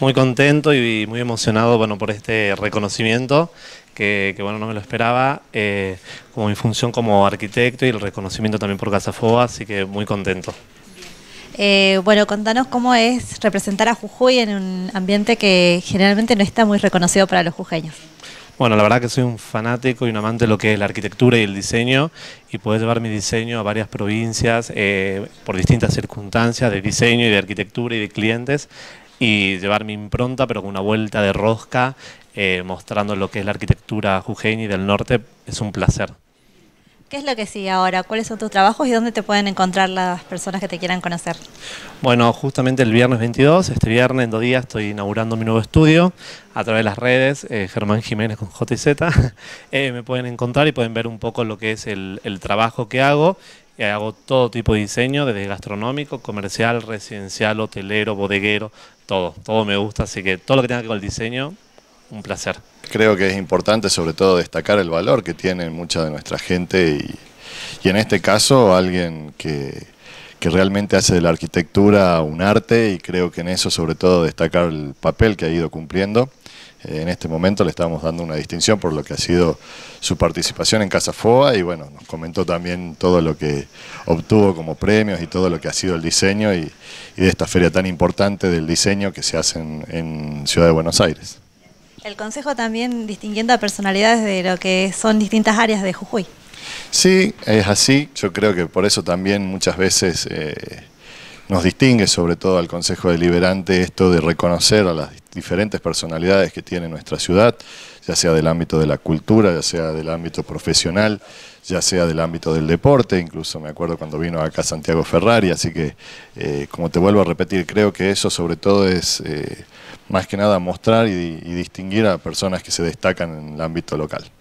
Muy contento y muy emocionado bueno, por este reconocimiento, que, bueno, no me lo esperaba, eh, como mi función como arquitecto y el reconocimiento también por Casafoa, así que muy contento. Eh, bueno, contanos cómo es representar a Jujuy en un ambiente que generalmente no está muy reconocido para los jujeños. Bueno, la verdad que soy un fanático y un amante de lo que es la arquitectura y el diseño y poder llevar mi diseño a varias provincias eh, por distintas circunstancias de diseño y de arquitectura y de clientes y llevar mi impronta, pero con una vuelta de rosca, eh, mostrando lo que es la arquitectura jujeña y del norte, es un placer. ¿Qué es lo que sigue ahora? ¿Cuáles son tus trabajos y dónde te pueden encontrar las personas que te quieran conocer? Bueno, justamente el viernes 22, este viernes en dos días estoy inaugurando mi nuevo estudio a través de las redes, eh, Germán Jiménez con JZ. eh, me pueden encontrar y pueden ver un poco lo que es el, trabajo que hago. Eh, hago todo tipo de diseño, desde gastronómico, comercial, residencial, hotelero, bodeguero, todo, todo me gusta, así que todo lo que tenga que ver con el diseño, un placer. Creo que es importante sobre todo destacar el valor que tiene mucha de nuestra gente y, en este caso alguien que, que, realmente hace de la arquitectura un arte y creo que en eso sobre todo destacar el papel que ha ido cumpliendo en este momento le estamos dando una distinción por lo que ha sido su participación en Casa Foa y bueno, nos comentó también todo lo que obtuvo como premios y todo lo que ha sido el diseño y, de esta feria tan importante del diseño que se hace en, Ciudad de Buenos Aires. El Consejo también distinguiendo a personalidades de lo que son distintas áreas de Jujuy. Sí, es así. Yo creo que por eso también muchas veces... Eh, nos distingue sobre todo al Consejo Deliberante esto de reconocer a las diferentes personalidades que tiene nuestra ciudad, ya sea del ámbito de la cultura, ya sea del ámbito profesional, ya sea del ámbito del deporte, incluso me acuerdo cuando vino acá Santiago Ferrari, así que eh, como te vuelvo a repetir, creo que eso sobre todo es eh, más que nada mostrar y distinguir a personas que se destacan en el ámbito local.